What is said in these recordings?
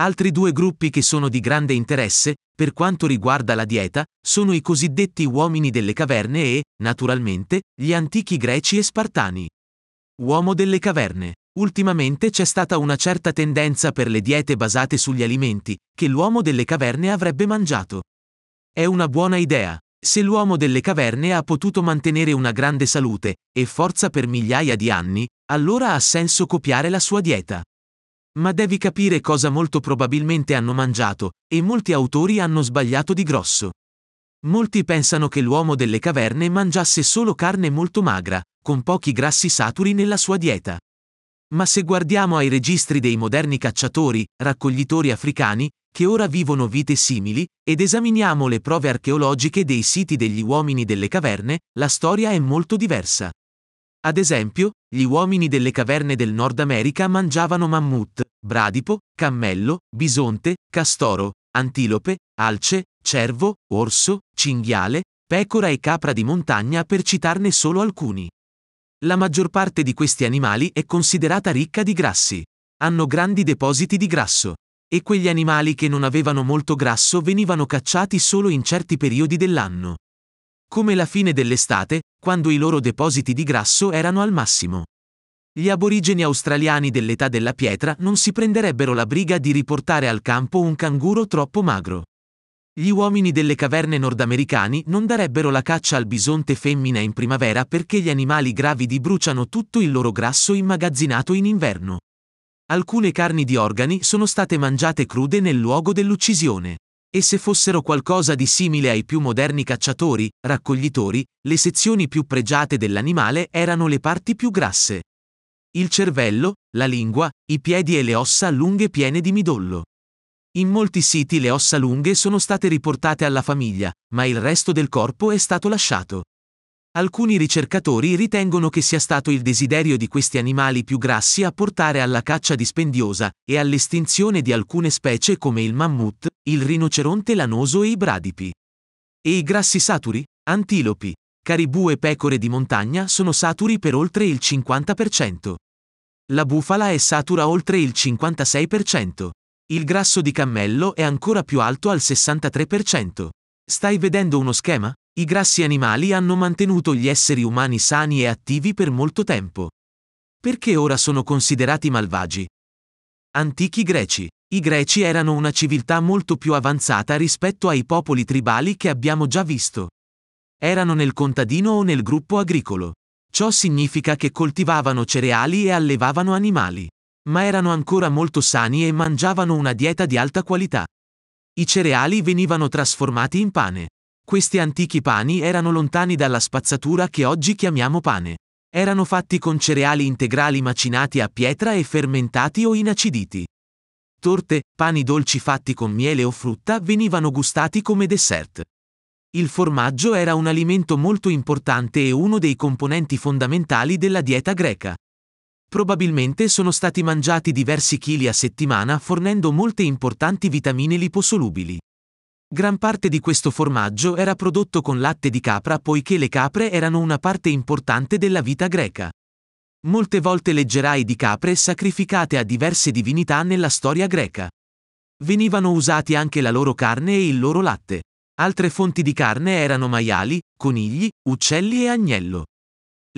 Altri due gruppi che sono di grande interesse, per quanto riguarda la dieta, sono i cosiddetti uomini delle caverne e, naturalmente, gli antichi greci e spartani. Uomo delle caverne. Ultimamente c'è stata una certa tendenza per le diete basate sugli alimenti, che l'uomo delle caverne avrebbe mangiato. È una buona idea. Se l'uomo delle caverne ha potuto mantenere una grande salute e forza per migliaia di anni, allora ha senso copiare la sua dieta. Ma devi capire cosa molto probabilmente hanno mangiato, e molti autori hanno sbagliato di grosso. Molti pensano che l'uomo delle caverne mangiasse solo carne molto magra, con pochi grassi saturi nella sua dieta. Ma se guardiamo ai registri dei moderni cacciatori, raccoglitori africani, che ora vivono vite simili, ed esaminiamo le prove archeologiche dei siti degli uomini delle caverne, la storia è molto diversa. Ad esempio, gli uomini delle caverne del Nord America mangiavano mammut, bradipo, cammello, bisonte, castoro, antilope, alce, cervo, orso, cinghiale, pecora e capra di montagna per citarne solo alcuni. La maggior parte di questi animali è considerata ricca di grassi. Hanno grandi depositi di grasso. E quegli animali che non avevano molto grasso venivano cacciati solo in certi periodi dell'anno. Come la fine dell'estate, quando i loro depositi di grasso erano al massimo. Gli aborigeni australiani dell'età della pietra non si prenderebbero la briga di riportare al campo un canguro troppo magro. Gli uomini delle caverne nordamericani non darebbero la caccia al bisonte femmina in primavera perché gli animali gravidi bruciano tutto il loro grasso immagazzinato in inverno. Alcune carni di organi sono state mangiate crude nel luogo dell'uccisione. E se fossero qualcosa di simile ai più moderni cacciatori, raccoglitori, le sezioni più pregiate dell'animale erano le parti più grasse. Il cervello, la lingua, i piedi e le ossa lunghe piene di midollo. In molti siti le ossa lunghe sono state riportate alla famiglia, ma il resto del corpo è stato lasciato. Alcuni ricercatori ritengono che sia stato il desiderio di questi animali più grassi a portare alla caccia dispendiosa e all'estinzione di alcune specie come il mammut, il rinoceronte lanoso e i bradipi. E i grassi saturi, antilopi, caribù e pecore di montagna sono saturi per oltre il 50%. La bufala è satura oltre il 56%. Il grasso di cammello è ancora più alto al 63%. Stai vedendo uno schema? I grassi animali hanno mantenuto gli esseri umani sani e attivi per molto tempo. Perché ora sono considerati malvagi? Antichi greci. I Greci erano una civiltà molto più avanzata rispetto ai popoli tribali che abbiamo già visto. Erano nel contadino o nel gruppo agricolo. Ciò significa che coltivavano cereali e allevavano animali. Ma erano ancora molto sani e mangiavano una dieta di alta qualità. I cereali venivano trasformati in pane. Questi antichi pani erano lontani dalla spazzatura che oggi chiamiamo pane. Erano fatti con cereali integrali macinati a pietra e fermentati o inaciditi torte, pani dolci fatti con miele o frutta venivano gustati come dessert. Il formaggio era un alimento molto importante e uno dei componenti fondamentali della dieta greca. Probabilmente sono stati mangiati diversi chili a settimana fornendo molte importanti vitamine liposolubili. Gran parte di questo formaggio era prodotto con latte di capra poiché le capre erano una parte importante della vita greca. Molte volte leggerai di capre sacrificate a diverse divinità nella storia greca. Venivano usati anche la loro carne e il loro latte. Altre fonti di carne erano maiali, conigli, uccelli e agnello.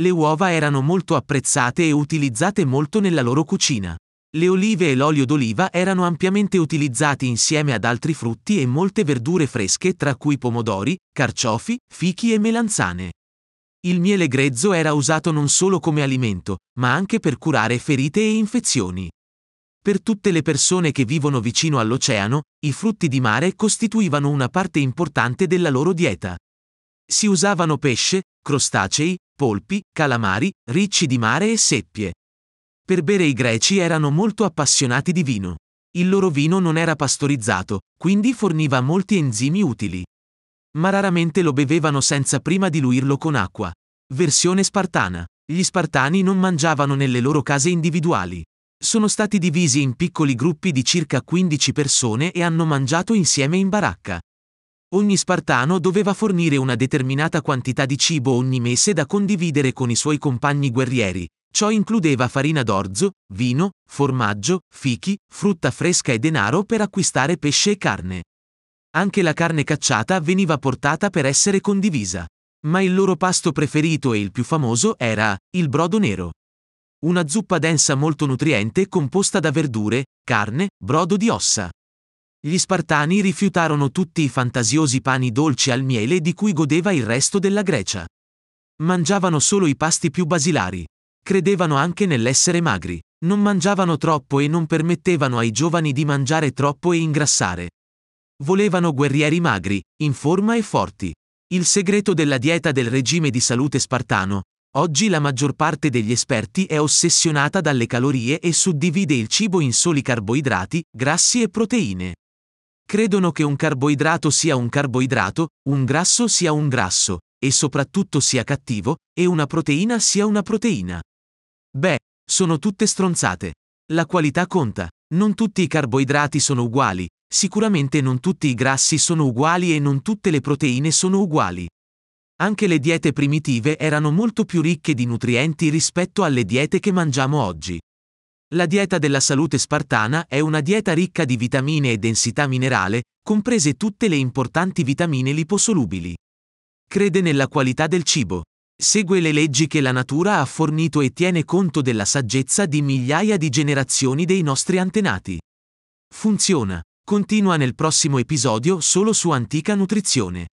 Le uova erano molto apprezzate e utilizzate molto nella loro cucina. Le olive e l'olio d'oliva erano ampiamente utilizzati insieme ad altri frutti e molte verdure fresche tra cui pomodori, carciofi, fichi e melanzane. Il miele grezzo era usato non solo come alimento, ma anche per curare ferite e infezioni. Per tutte le persone che vivono vicino all'oceano, i frutti di mare costituivano una parte importante della loro dieta. Si usavano pesce, crostacei, polpi, calamari, ricci di mare e seppie. Per bere i greci erano molto appassionati di vino. Il loro vino non era pastorizzato, quindi forniva molti enzimi utili ma raramente lo bevevano senza prima diluirlo con acqua. Versione spartana. Gli spartani non mangiavano nelle loro case individuali. Sono stati divisi in piccoli gruppi di circa 15 persone e hanno mangiato insieme in baracca. Ogni spartano doveva fornire una determinata quantità di cibo ogni mese da condividere con i suoi compagni guerrieri. Ciò includeva farina d'orzo, vino, formaggio, fichi, frutta fresca e denaro per acquistare pesce e carne. Anche la carne cacciata veniva portata per essere condivisa. Ma il loro pasto preferito e il più famoso era il brodo nero. Una zuppa densa molto nutriente composta da verdure, carne, brodo di ossa. Gli spartani rifiutarono tutti i fantasiosi pani dolci al miele di cui godeva il resto della Grecia. Mangiavano solo i pasti più basilari. Credevano anche nell'essere magri. Non mangiavano troppo e non permettevano ai giovani di mangiare troppo e ingrassare, Volevano guerrieri magri, in forma e forti. Il segreto della dieta del regime di salute spartano. Oggi la maggior parte degli esperti è ossessionata dalle calorie e suddivide il cibo in soli carboidrati, grassi e proteine. Credono che un carboidrato sia un carboidrato, un grasso sia un grasso, e soprattutto sia cattivo, e una proteina sia una proteina. Beh, sono tutte stronzate. La qualità conta. Non tutti i carboidrati sono uguali, Sicuramente non tutti i grassi sono uguali e non tutte le proteine sono uguali. Anche le diete primitive erano molto più ricche di nutrienti rispetto alle diete che mangiamo oggi. La dieta della salute spartana è una dieta ricca di vitamine e densità minerale, comprese tutte le importanti vitamine liposolubili. Crede nella qualità del cibo. Segue le leggi che la natura ha fornito e tiene conto della saggezza di migliaia di generazioni dei nostri antenati. Funziona. Continua nel prossimo episodio solo su Antica Nutrizione.